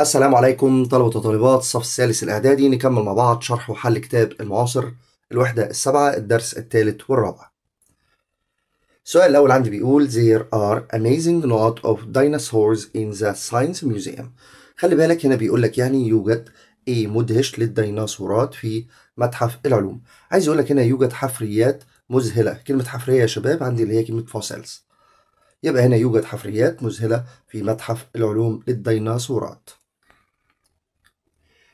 السلام عليكم طلبة وطالبات الصف الثالث الإعدادي نكمل مع بعض شرح وحل كتاب المعاصر الوحدة السابعة الدرس الثالث والرابع. السؤال الأول عندي بيقول There are amazing lot of dinosaurs in the science museum. خلي بالك هنا بيقول لك يعني يوجد إيه مدهش للديناصورات في متحف العلوم. عايز يقول لك هنا يوجد حفريات مذهلة. كلمة حفرية يا شباب عندي اللي هي كلمة فوسيلز. يبقى هنا يوجد حفريات مذهلة في متحف العلوم للديناصورات.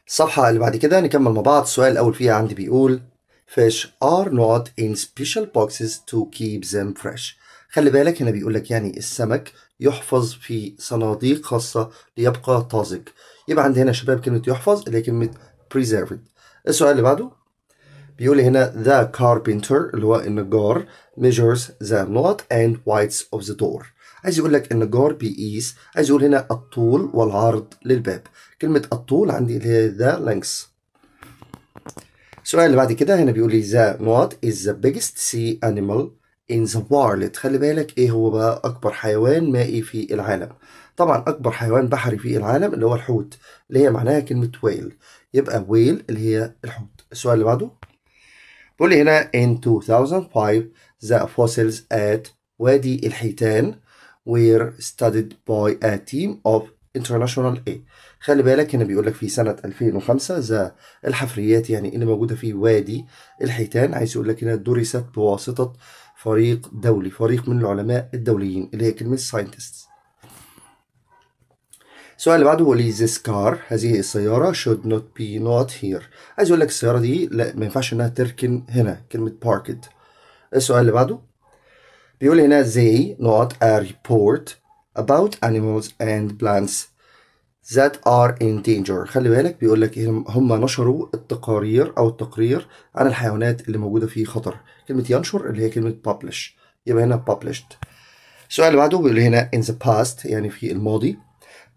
الصفحة اللي بعد كده نكمل مع بعض السؤال الأول فيها عندي بيقول fish are not in special boxes to keep them fresh خلي بالك هنا بيقول لك يعني السمك يحفظ في صناديق خاصة ليبقى طازج يبقى عندي هنا شباب كلمة يحفظ اللي هي كلمة preserved السؤال اللي بعده بيقول هنا the carpenter اللي هو النجار measures the knot and widths of the door عايز يقول لك النجار بيقيس عايز يقول هنا الطول والعرض للباب كلمة الطول عندي اللي هي ذا لينكس السؤال اللي بعد كده هنا بيقول لي ذا نوت از ذا بيجست سي انيمال ان ذا وورلد خلي بالك ايه هو بقى اكبر حيوان مائي في العالم طبعا اكبر حيوان بحري في العالم اللي هو الحوت اللي هي معناها كلمة ويل يبقى ويل اللي هي الحوت السؤال اللي بعده بيقول لي هنا in 2005 the fossils at وادي الحيتان were studied by a team of international aid خلي بالك هنا بيقول لك في سنة 2005 ذا الحفريات يعني اللي موجودة في وادي الحيتان عايز يقول لك هنا درست بواسطة فريق دولي فريق من العلماء الدوليين اللي هي كلمة scientists السؤال اللي بعده هو this car هذه السيارة should not be not here عايز يقول لك السيارة دي لا ما ينفعش انها تركن هنا كلمة parked السؤال اللي بعده بيقول هنا they not a report about animals and plants that are in danger خلي بالك بيقول لك إيه؟ هم نشروا التقارير او التقرير عن الحيوانات اللي موجوده في خطر كلمه ينشر اللي هي كلمه publish يبقى هنا published السؤال اللي بعده بيقول هنا in the past يعني في الماضي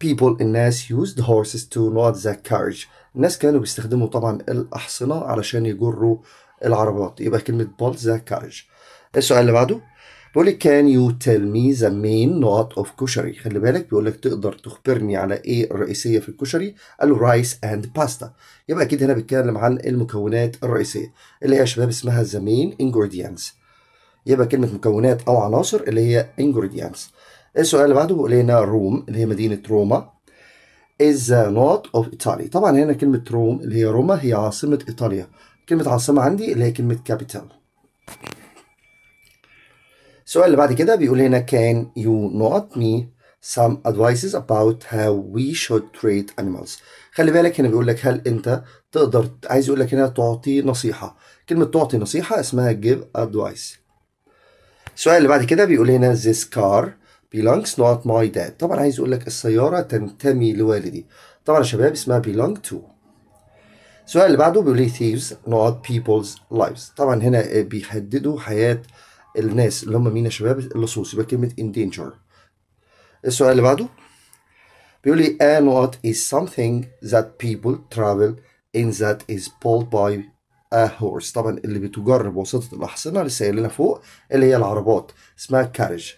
people الناس used horses to not the carriage الناس كانوا بيستخدموا طبعا الأحصنة علشان يجروا العربات يبقى كلمة bolt the carriage السؤال اللي بعده بيقول لك كان يو تيل مي ذا مين نوت اوف كشري خلي بالك بيقول لك تقدر تخبرني على ايه الرئيسيه في الكشري قال رايس اند باستا يبقى اكيد هنا بيتكلم عن المكونات الرئيسيه اللي هي يا شباب اسمها ذا مين انجريدينتس يبقى كلمه مكونات او عناصر اللي هي انجريدينتس السؤال اللي بعده بيقول لنا روم اللي هي مدينه روما is not of Italy طبعا هنا كلمة روم اللي هي روما هي عاصمة إيطاليا كلمة عاصمة عندي اللي هي كلمة capital السؤال اللي بعد كده بيقول هنا can you not me some advices about how we should treat animals خلي بالك هنا بيقول لك هل انت تقدر عايز يقول لك هنا تعطي نصيحه كلمه تعطي نصيحه اسمها give advice السؤال اللي بعد كده بيقول هنا this car belongs not my dad طبعا عايز يقول لك السياره تنتمي لوالدي طبعا يا شباب اسمها belong to السؤال اللي بعده بيقول لي thieves not people's lives طبعا هنا بيحددوا حياه الناس اللي هم مين يا شباب اللصوص يبقى كلمه endanger السؤال اللي بعده بيقول لي and what is something that people travel in that is pulled by a horse طبعا اللي بتجرب وسيطة الأحصنة لسه قايل لنا فوق اللي هي العربات اسمها كارج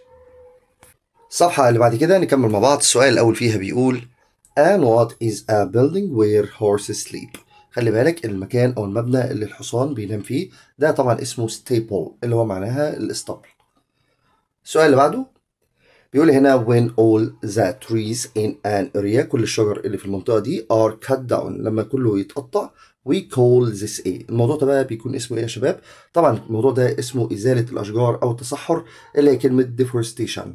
الصفحة اللي بعد كده نكمل مع بعض السؤال الأول فيها بيقول and what is a building where horses sleep خلي بالك المكان او المبنى اللي الحصان بينام فيه ده طبعا اسمه ستيبل اللي هو معناها الاسطبل السؤال اللي بعده بيقول هنا when all the trees in an area كل الشجر اللي في المنطقة دي are cut down لما كله يتقطع we call this a الموضوع ده بقى بيكون اسمه ايه يا شباب طبعا الموضوع ده اسمه إزالة الأشجار أو التصحر اللي هي كلمة deforestation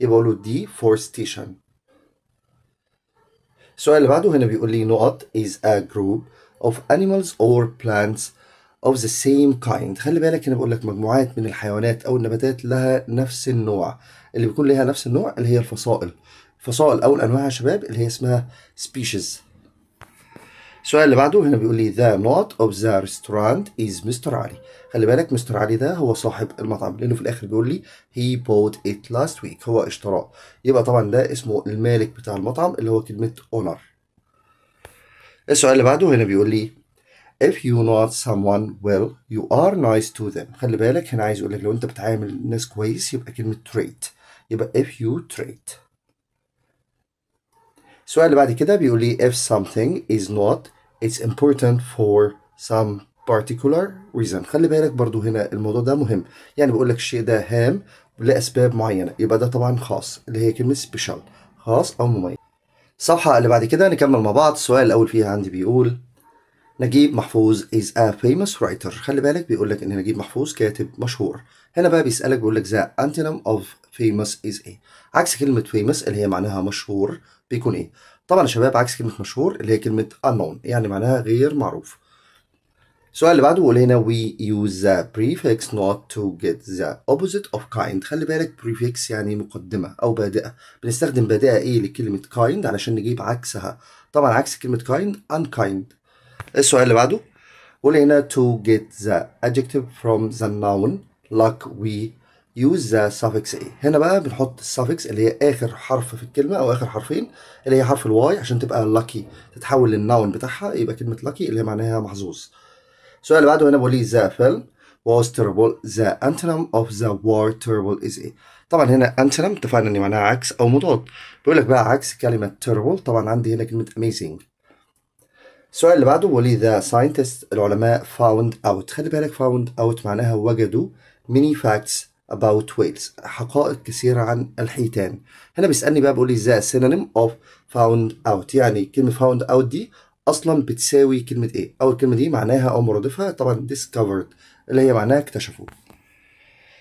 يبقى له deforestation السؤال اللي بعده هنا بيقول لي نقط is a group of animals or plants of the same kind خلي بالك هنا بقول لك مجموعات من الحيوانات او النباتات لها نفس النوع اللي بيكون لها نفس النوع اللي هي الفصائل فصائل او الانواع يا شباب اللي هي اسمها species السؤال اللي بعده هنا بيقول لي the not of the restaurant is Mr. علي خلي بالك مستر علي ده هو صاحب المطعم لانه في الاخر بيقول لي هي bought it last week هو اشتراه يبقى طبعا ده اسمه المالك بتاع المطعم اللي هو كلمه اونر السؤال اللي بعده هنا بيقول لي if you not someone well you are nice to them خلي بالك هنا عايز اقول لك لو انت بتعامل الناس كويس يبقى كلمه trait يبقى if you treat السؤال اللي بعد كده بيقول لي if something is not it's important for some particular reason خلي بالك برضو هنا الموضوع ده مهم يعني بقول لك الشيء ده هام لأسباب معينة يبقى ده طبعا خاص اللي هي كلمة special خاص أو مميز الصفحة اللي بعد كده نكمل مع بعض السؤال الأول فيها عندي بيقول نجيب محفوظ is a famous writer خلي بالك بيقول لك ان نجيب محفوظ كاتب مشهور هنا بقى بيسألك بيقول لك the antonym of famous is ايه عكس كلمة famous اللي هي معناها مشهور بيكون ايه طبعا يا شباب عكس كلمة مشهور اللي هي كلمة unknown يعني معناها غير معروف السؤال اللي بعده بيقول هنا we use the prefix not to get the opposite of kind خلي بالك prefix يعني مقدمة أو بادئة بنستخدم بادئة إيه لكلمة kind علشان نجيب عكسها طبعا عكس كلمة kind unkind السؤال اللي بعده بيقول هنا to get the adjective from the noun like we use the suffix a هنا بقى بنحط suffix اللي هي اخر حرف في الكلمه او اخر حرفين اللي هي حرف الواي عشان تبقى lucky تتحول للناون بتاعها يبقى كلمه lucky اللي هي معناها محظوظ السؤال اللي بعده هنا بيقول لي ذا فيلم was terrible the antonym of the word terrible is ايه طبعا هنا antonym اتفقنا ان معناها عكس او مضاد بيقول لك بقى عكس كلمه terrible طبعا عندي هنا كلمه amazing السؤال اللي بعده بيقول لي ذا ساينتست العلماء found out خلي بالك found out معناها وجدوا many facts about whales حقائق كثيرة عن الحيتان هنا بيسألني بقى بيقول لي ذا synonym of found out يعني كلمة found out دي اصلا بتساوي كلمه ايه اول كلمه دي معناها او مرادفها طبعا discovered اللي هي معناها اكتشفوا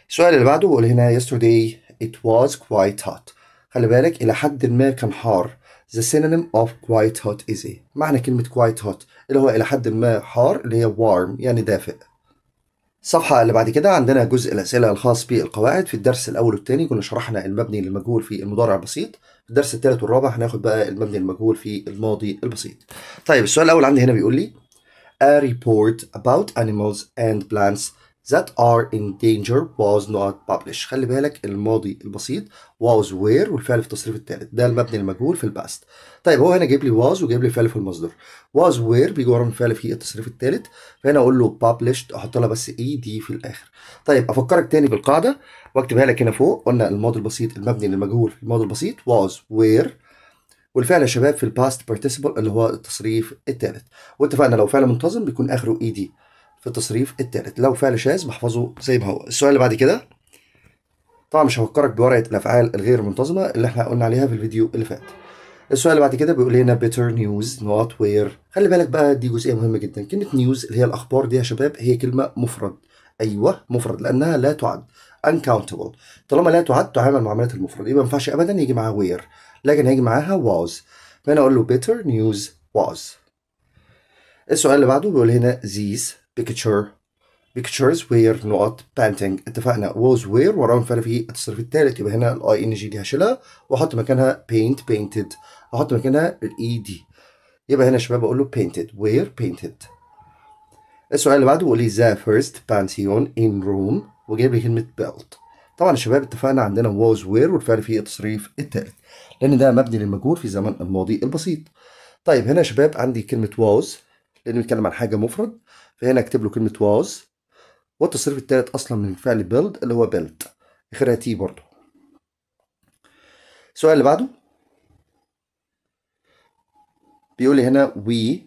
السؤال اللي بعده بيقول هنا yesterday it was quite hot خلي بالك الى حد ما كان حار the synonym of quite hot is ايه معنى كلمه quite hot اللي هو الى حد ما حار اللي هي warm يعني دافئ الصفحة اللي بعد كده عندنا جزء الأسئلة الخاص بالقواعد في الدرس الأول والثاني كنا شرحنا المبني للمجهول في المضارع البسيط الدرس الثالث والرابع هناخد بقى المبني المجهول في الماضي البسيط طيب السؤال الاول عندي هنا بيقول لي a report about animals and plants that are in danger was not published خلي بالك الماضي البسيط was where والفعل في التصريف الثالث ده المبني المجهول في الباست طيب هو هنا جايب لي was وجايب لي فعل في المصدر was where بيجي ورا الفعل في التصريف الثالث فهنا اقول له published احط لها بس اي e دي في الاخر طيب افكرك تاني بالقاعده واكتبها لك هنا فوق قلنا الماضي البسيط المبني للمجهول في الماضي البسيط was where والفعل يا شباب في الباست participle اللي هو التصريف الثالث واتفقنا لو فعل منتظم بيكون اخره اي e دي في التصريف الثالث لو فعل شاذ بحفظه زي ما هو السؤال اللي بعد كده طبعا مش هفكرك بورقه الافعال الغير منتظمه اللي احنا قلنا عليها في الفيديو اللي فات السؤال اللي بعد كده بيقول لنا بيتر نيوز نوت وير خلي بالك بقى دي جزئيه مهمه جدا كلمه نيوز اللي هي الاخبار دي يا شباب هي كلمه مفرد ايوه مفرد لانها لا تعد uncountable طالما لا تعد تعامل معامله المفرد يبقى ما ينفعش ابدا يجي معاها وير لكن هيجي معاها واز فانا اقول له بيتر نيوز واز السؤال اللي بعده بيقول هنا these picture pictures where not painting اتفقنا was where وراه الفعل فيه التصريف الثالث يبقى هنا الاي ان جي دي هشيلها واحط مكانها paint painted احط مكانها الاي دي يبقى هنا يا شباب اقول له painted where painted السؤال اللي بعده بيقول لي ذا فيرست pantheon ان روم وجايب لي كلمه بيلت طبعا يا شباب اتفقنا عندنا was where والفعل فيه التصريف الثالث لان ده مبني للمجهول في زمن الماضي البسيط طيب هنا يا شباب عندي كلمه was لان بيتكلم عن حاجه مفرد فهنا اكتب له كلمه was والتصريف التالت اصلا من فعل build اللي هو built اخرها تي برضه السؤال اللي بعده بيقول لي هنا we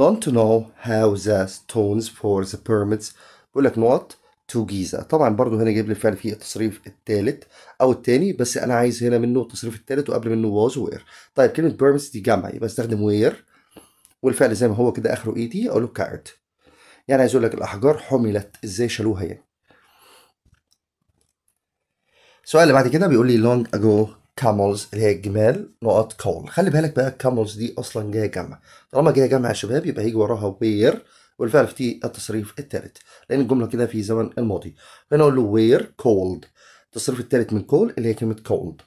don't know how the stones for the pyramids بيقول لك not to Giza طبعا برضو هنا جايب لي الفعل فيه التصريف التالت او التاني بس انا عايز هنا منه التصريف التالت وقبل منه was where طيب كلمه pyramids دي جمع يبقى استخدم where والفعل زي ما هو كده اخره اي تي له كارت يعني عايز اقول لك الاحجار حملت ازاي شالوها يعني السؤال اللي بعد كده بيقول لي لونج اجو كاملز اللي هي الجمال نقط كول خلي بالك بقى كاملز دي اصلا جايه جمع طالما جايه جمع يا شباب يبقى هيجي وراها وير والفعل في التصريف الثالث لان الجمله كده في زمن الماضي فانا اقول له وير كولد التصريف الثالث من كول اللي هي كلمه كولد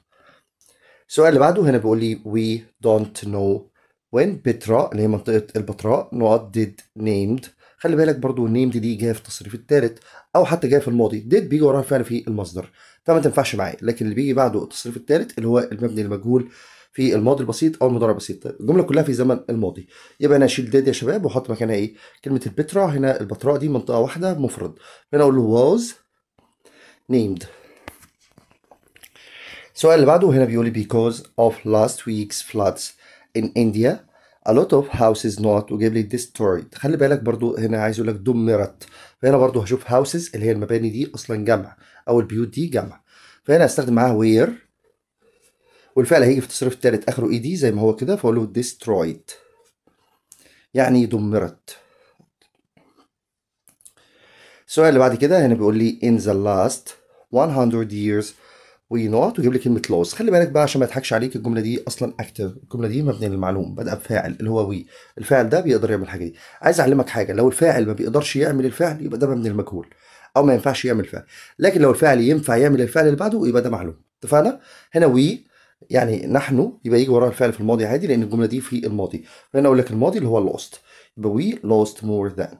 السؤال اللي بعده هنا بيقول لي وي دونت نو وين بترا اللي هي منطقه البتراء نقط ديد نيمد خلي بالك برضو النيمد دي جايه في التصريف الثالث او حتى جايه في الماضي ديد بيجي وراها فعلا في المصدر فما تنفعش معايا لكن اللي بيجي بعده التصريف الثالث اللي هو المبني المجهول في الماضي البسيط او المضارع البسيط الجمله كلها في زمن الماضي يبقى انا اشيل ديد يا شباب واحط مكانها ايه كلمه البترا هنا البتراء دي منطقه واحده مفرد هنا اقول له واز نيمد السؤال اللي بعده هنا بيقول لي because of last week's floods in India A lot of houses not وجايب لي destroyed خلي بالك برضو هنا عايز يقول لك دمرت فهنا برضو هشوف houses اللي هي المباني دي اصلا جمع او البيوت دي جمع فهنا هستخدم معاها where والفعل هيجي في التصريف الثالث اخره اي دي زي ما هو كده فاقول له destroyed يعني دمرت السؤال اللي بعد كده هنا بيقول لي in the last 100 years نوت ويجيب لي كلمه لوس خلي بالك بقى عشان ما يضحكش عليك الجمله دي اصلا اكتف الجمله دي مبنيه للمعلوم بدأ بفاعل اللي هو وي الفاعل ده بيقدر يعمل الحاجه دي عايز اعلمك حاجه لو الفاعل ما بيقدرش يعمل الفعل يبقى ده مبني المجهول او ما ينفعش يعمل فعل لكن لو الفعل ينفع يعمل الفعل اللي بعده يبقى ده معلوم اتفقنا هنا وي يعني نحن يبقى يجي وراها الفعل في الماضي عادي لان الجمله دي في الماضي فانا اقول لك الماضي اللي هو لوست يبقى وي لوست مور ذان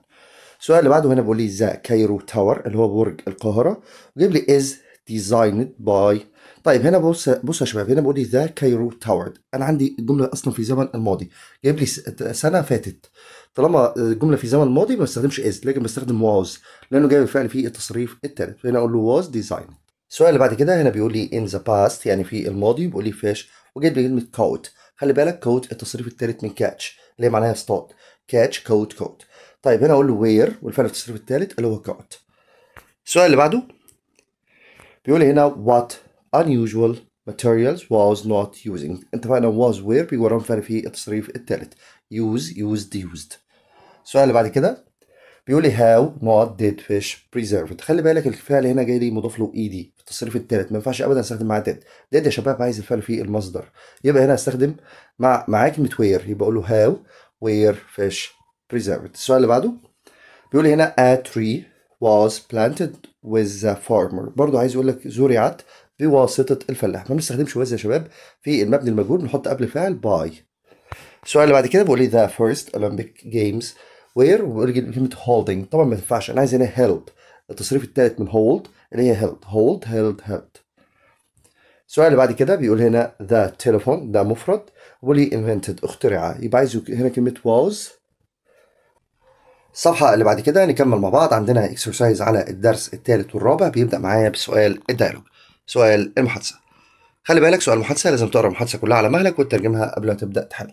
السؤال اللي بعده هنا بيقول لي ذا كايرو تاور اللي هو برج القاهره وجايب لي از designed by طيب هنا بص بص يا شباب هنا بقول لي ذا كايرو تاور انا عندي الجمله اصلا في زمن الماضي جايب لي سنه فاتت طالما الجمله في زمن الماضي ما بستخدمش از لكن بستخدم واز لانه جايب الفعل في التصريف الثالث فهنا اقول له واز ديزاين السؤال اللي بعد كده هنا بيقول لي ان ذا باست يعني في الماضي بيقول لي فاش وجايب لي كلمه كوت خلي بالك كوت التصريف الثالث من كاتش اللي معناها اصطاد كاتش كوت كوت طيب هنا اقول له وير والفعل التصريف الثالث اللي هو كوت السؤال اللي بعده بيقول هنا what unusual materials was not using اتفقنا was where بيوريهم فرق في التصريف الثالث use used used السؤال اللي بعد كده بيقول لي how not did fish preserved خلي بالك الفعل هنا جاي لي مضاف له ايدي في التصريف الثالث ما ينفعش ابدا استخدم معاه did did يا شباب عايز الفعل في المصدر يبقى هنا استخدم مع معاه كلمه where يبقى اقول له how where fish preserved السؤال اللي بعده بيقول لي هنا a tree was planted with the farmer برضو عايز يقول لك زرعت بواسطة الفلاح ما بنستخدمش was يا شباب في المبني المجهول بنحط قبل فعل باي السؤال اللي بعد كده بيقول لي the first Olympic Games where وبيقول كلمة holding طبعا ما ينفعش أنا عايز هنا held التصريف الثالث من hold اللي هي held hold held held السؤال اللي بعد كده بيقول هنا the telephone ده مفرد ولي invented اخترع يبقى عايز هنا كلمة was الصفحة اللي بعد كده نكمل مع بعض عندنا اكسرسايز على الدرس الثالث والرابع بيبدأ معايا بسؤال الديالوج سؤال المحادثة خلي بالك سؤال المحادثة لازم تقرا المحادثة كلها على مهلك وتترجمها قبل ما تبدأ تحل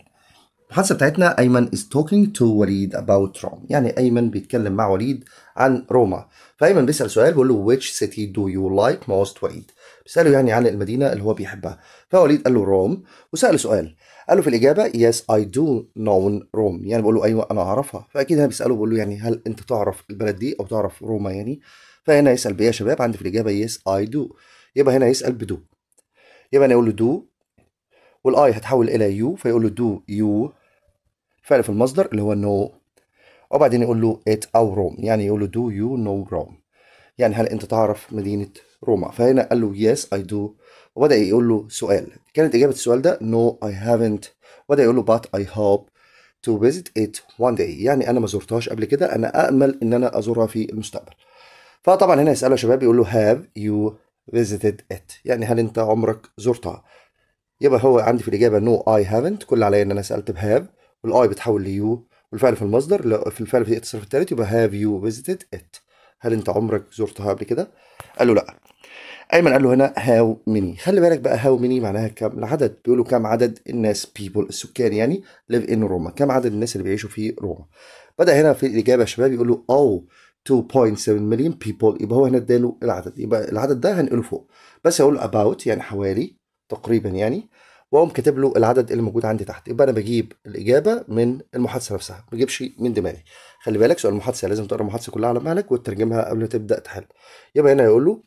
المحادثة بتاعتنا أيمن is talking to وليد about Rome يعني أيمن بيتكلم مع وليد عن روما فأيمن بيسأل سؤال بيقول له which city do you like most وليد بيسأله يعني عن المدينة اللي هو بيحبها فوليد قال له روم وسأله سؤال قال له في الاجابه يس اي دو نون روم يعني بقول له ايوه انا اعرفها فاكيد انا بساله بقول له يعني هل انت تعرف البلد دي او تعرف روما يعني فهنا يسال بيه يا شباب عندي في الاجابه يس اي دو يبقى هنا يسال بدو يبقى انا اقول له دو والاي هتحول الى يو فيقول له دو يو فعل في المصدر اللي هو نو وبعدين يقول له ات او روم يعني يقول له دو يو نو روم يعني هل انت تعرف مدينه روما فهنا قال له يس اي دو وبدا يقول له سؤال كانت اجابه السؤال ده نو اي هافنت وبدا يقول له بات اي هوب تو فيزيت ات وان داي يعني انا ما زرتهاش قبل كده انا امل ان انا ازورها في المستقبل فطبعا هنا يساله شباب يقول له هاف يو فيزيتد ات يعني هل انت عمرك زرتها يبقى هو عندي في الاجابه نو اي هافنت كل عليا ان انا سالت بهاف والاي بتحول ليو والفعل في المصدر في الفعل في التصرف الثالث يبقى هاف يو فيزيتد ات هل انت عمرك زرتها قبل كده قال له لا ايمن قال له هنا هاو ميني خلي بالك بقى هاو ميني معناها كم العدد بيقولوا كم عدد الناس بيبول السكان يعني ليف ان روما كم عدد الناس اللي بيعيشوا في روما بدا هنا في الاجابه يا شباب يقول له او 2.7 مليون بيبول يبقى هو هنا اداله العدد يبقى العدد ده هنقله فوق بس هقول اباوت يعني حوالي تقريبا يعني واقوم كاتب له العدد اللي موجود عندي تحت يبقى انا بجيب الاجابه من المحادثه نفسها ما بجيبش من دماغي خلي بالك سؤال المحادثه لازم تقرا المحادثه كلها على مهلك وتترجمها قبل ما تبدا تحل يبقى هنا يقول له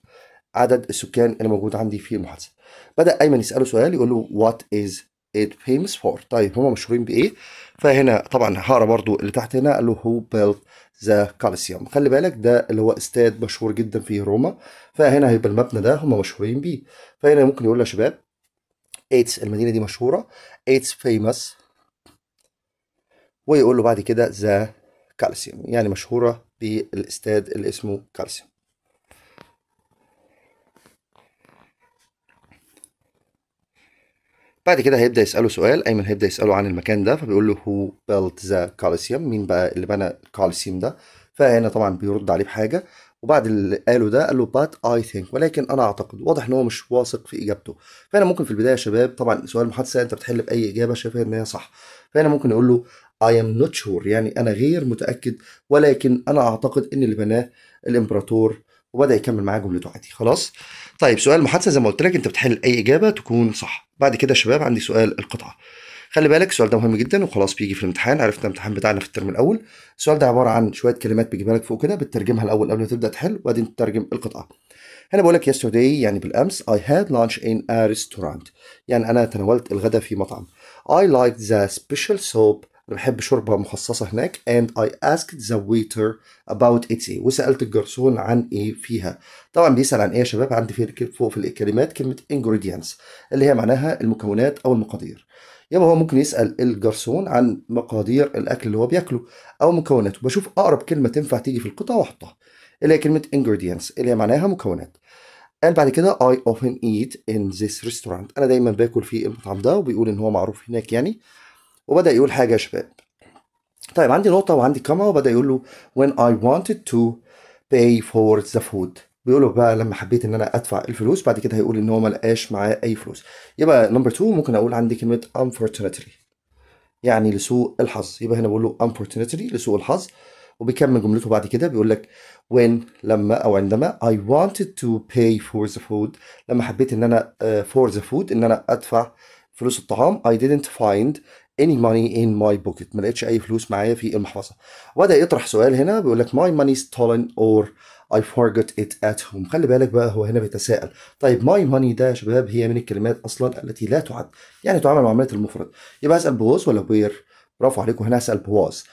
عدد السكان اللي موجود عندي في المحادثه بدا ايمن يساله سؤال يقول له وات از ات فيمس فور طيب هما مشهورين بايه فهنا طبعا هقرا برضو اللي تحت هنا قال له هو بيلت ذا كالسيوم خلي بالك ده اللي هو استاد مشهور جدا في روما فهنا هيبقى المبنى ده هما مشهورين بيه فهنا ممكن يقول يا شباب ايتس المدينه دي مشهوره ايتس فيموس ويقول له بعد كده ذا كالسيوم يعني مشهوره بالاستاد اللي اسمه كالسيوم بعد كده هيبدا يساله سؤال ايمن هيبدا يساله عن المكان ده فبيقول له هو بيلت ذا كالسيوم مين بقى اللي بنى الكالسيوم ده فهنا طبعا بيرد عليه بحاجه وبعد اللي قاله ده قال له بات اي ثينك ولكن انا اعتقد واضح ان هو مش واثق في اجابته فانا ممكن في البدايه يا شباب طبعا سؤال محادثه انت بتحل باي اجابه شايفها ان هي صح فانا ممكن اقول له اي ام نوت شور يعني انا غير متاكد ولكن انا اعتقد ان اللي بناه الامبراطور وبدا يكمل معاه جملته عادي خلاص طيب سؤال محادثه زي ما قلت لك انت بتحل اي اجابه تكون صح بعد كده يا شباب عندي سؤال القطعه خلي بالك السؤال ده مهم جدا وخلاص بيجي في الامتحان عرفنا الامتحان بتاعنا في الترم الاول السؤال ده عباره عن شويه كلمات بيجيبها لك فوق كده بتترجمها الاول قبل ما تبدا تحل وبعدين تترجم القطعه هنا بقول لك yesterday يعني بالامس I had lunch in a restaurant يعني انا تناولت الغداء في مطعم I liked the special soap انا بحب شوربه مخصصه هناك and I asked the waiter about it ايه وسالت الجرسون عن ايه فيها طبعا بيسال عن ايه يا شباب عندي فوق في الكلمات كلمه ingredients اللي هي معناها المكونات او المقادير يبقى هو ممكن يسال الجرسون عن مقادير الاكل اللي هو بياكله او مكوناته بشوف اقرب كلمه تنفع تيجي في القطعه واحطها اللي هي كلمه ingredients اللي هي معناها مكونات قال بعد كده I often eat in this restaurant أنا دايما باكل في المطعم ده وبيقول إن هو معروف هناك يعني وبدأ يقول حاجة يا شباب طيب عندي نقطة وعندي كما وبدأ يقول له when I wanted to pay for the food بيقول بقى لما حبيت ان انا ادفع الفلوس بعد كده هيقول ان هو ما لقاش معاه اي فلوس يبقى نمبر 2 ممكن اقول عندي كلمه unfortunately يعني لسوء الحظ يبقى هنا بقول له unfortunately لسوء الحظ وبيكمل جملته بعد كده بيقول لك when لما او عندما I wanted to pay for the food لما حبيت ان انا uh, for the food ان انا ادفع فلوس الطعام I didn't find any money in my pocket ما لقيتش اي فلوس معايا في المحفظه وبدا يطرح سؤال هنا بيقول لك my money stolen or I forgot it at home خلي بالك بقى هو هنا بيتساءل طيب my money ده يا شباب هي من الكلمات اصلا التي لا تعد يعني تعامل معامله المفرد يبقى اسال بوز ولا وير برافو عليكم هنا اسال بوز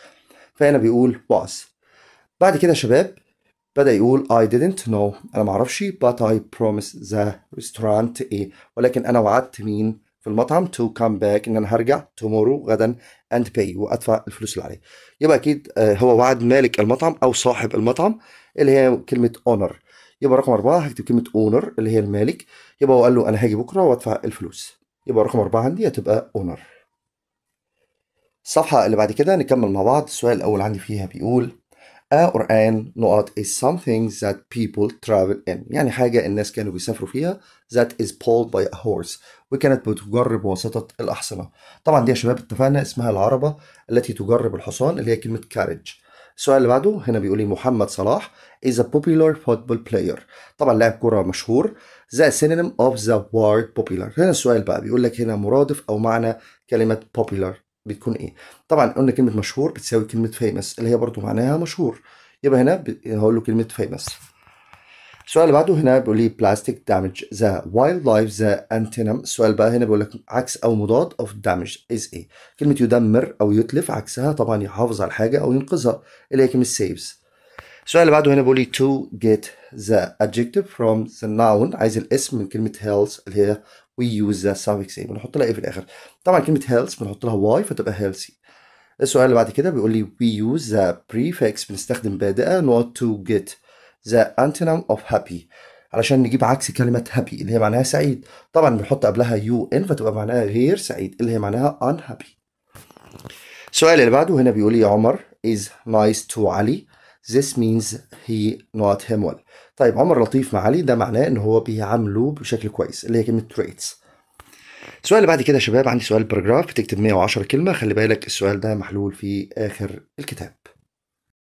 فهنا بيقول بوز بعد كده يا شباب بدأ يقول I didn't know أنا ما اعرفش but I promised the restaurant إيه ولكن أنا وعدت مين في المطعم تو كام باك ان انا هرجع تومورو غدا اند باي وادفع الفلوس اللي عليه يبقى اكيد آه، هو وعد مالك المطعم او صاحب المطعم اللي هي كلمه اونر يبقى رقم أربعة هكتب كلمة أونر اللي هي المالك يبقى هو قال له أنا هاجي بكرة وأدفع الفلوس يبقى رقم أربعة عندي هتبقى أونر الصفحة اللي بعد كده نكمل مع بعض السؤال الأول عندي فيها بيقول a or an نقط is something that people travel in يعني حاجة الناس كانوا بيسافروا فيها that is pulled by a horse وكانت بتجر بواسطة الأحصنة طبعا دي يا شباب اتفقنا اسمها العربة التي تجر بالحصان اللي هي كلمة carriage السؤال اللي بعده هنا بيقول لي محمد صلاح is a popular football player طبعا لاعب كرة مشهور the synonym of the word popular هنا السؤال بقى بيقول لك هنا مرادف أو معنى كلمة popular بتكون ايه طبعا قلنا كلمه مشهور بتساوي كلمه فيمس اللي هي برضو معناها مشهور يبقى هنا هقول له كلمه فيمس السؤال اللي بعده هنا بيقول لي بلاستيك دامج ذا وايلد لايف ذا انتنم السؤال بقى هنا بيقول لك عكس او مضاد اوف دامج از ايه كلمه يدمر او يتلف عكسها طبعا يحافظ على حاجه او ينقذها اللي هي كلمه سيفز السؤال اللي بعده هنا بيقول لي to get the adjective from the noun عايز الاسم من كلمه health اللي هي وي يوز ذا سافكس ايه بنحط لها ايه في الاخر طبعا كلمه هيلث بنحط لها واي فتبقى هيلثي السؤال اللي بعد كده بيقول لي وي يوز ذا بريفكس بنستخدم بادئه not تو جيت ذا antonym اوف هابي علشان نجيب عكس كلمة هابي اللي هي معناها سعيد طبعا بنحط قبلها يو ان فتبقى معناها غير سعيد اللي هي معناها unhappy السؤال اللي بعده هنا بيقول لي عمر is nice to علي this means he not him well طيب عمر لطيف مع علي ده معناه ان هو بيعامله بشكل كويس اللي هي كلمه traits السؤال اللي بعد كده يا شباب عندي سؤال باراجراف بتكتب 110 كلمه خلي بالك السؤال ده محلول في اخر الكتاب